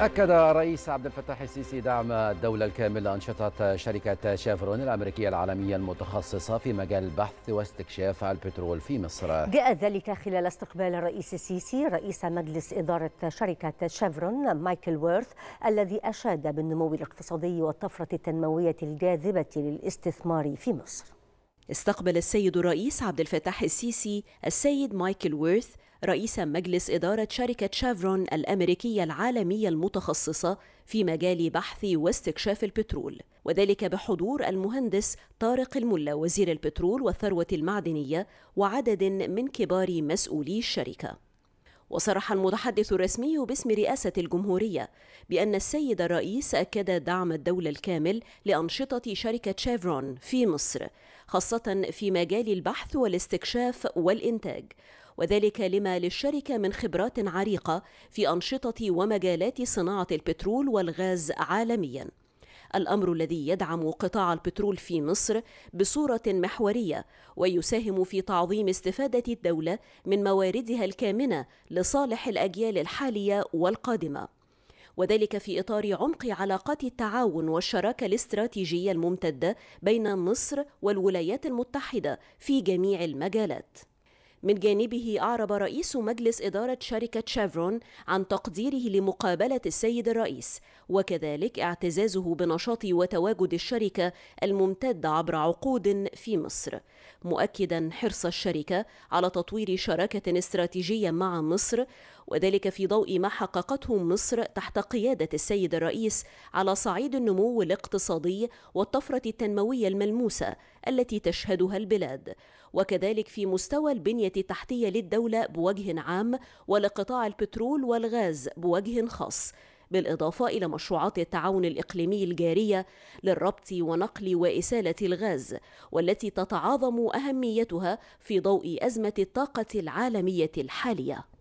أكد رئيس عبد الفتاح السيسي دعم الدولة الكاملة لأنشطة شركة شافرون الأمريكية العالمية المتخصصة في مجال البحث واستكشاف البترول في مصر جاء ذلك خلال استقبال الرئيس السيسي رئيس مجلس إدارة شركة شافرون مايكل وورث الذي أشاد بالنمو الاقتصادي والطفرة التنموية الجاذبة للاستثمار في مصر استقبل السيد الرئيس عبد الفتاح السيسي السيد مايكل وورث رئيس مجلس إدارة شركة شافرون الأمريكية العالمية المتخصصة في مجال بحث واستكشاف البترول وذلك بحضور المهندس طارق الملا وزير البترول والثروة المعدنية وعدد من كبار مسؤولي الشركة وصرح المتحدث الرسمي باسم رئاسة الجمهورية بأن السيد الرئيس أكد دعم الدولة الكامل لأنشطة شركة شيفرون في مصر خاصة في مجال البحث والاستكشاف والإنتاج وذلك لما للشركة من خبرات عريقة في أنشطة ومجالات صناعة البترول والغاز عالمياً. الامر الذي يدعم قطاع البترول في مصر بصوره محوريه ويساهم في تعظيم استفاده الدوله من مواردها الكامنه لصالح الاجيال الحاليه والقادمه وذلك في اطار عمق علاقات التعاون والشراكه الاستراتيجيه الممتده بين مصر والولايات المتحده في جميع المجالات من جانبه أعرب رئيس مجلس إدارة شركة شيفرون عن تقديره لمقابلة السيد الرئيس وكذلك اعتزازه بنشاط وتواجد الشركة الممتد عبر عقود في مصر مؤكدا حرص الشركة على تطوير شراكة استراتيجية مع مصر وذلك في ضوء ما حققته مصر تحت قيادة السيد الرئيس على صعيد النمو الاقتصادي والطفرة التنموية الملموسة التي تشهدها البلاد وكذلك في مستوى البنية التحتية للدولة بوجه عام ولقطاع البترول والغاز بوجه خاص بالإضافة إلى مشروعات التعاون الإقليمي الجارية للربط ونقل وإسالة الغاز والتي تتعاظم أهميتها في ضوء أزمة الطاقة العالمية الحالية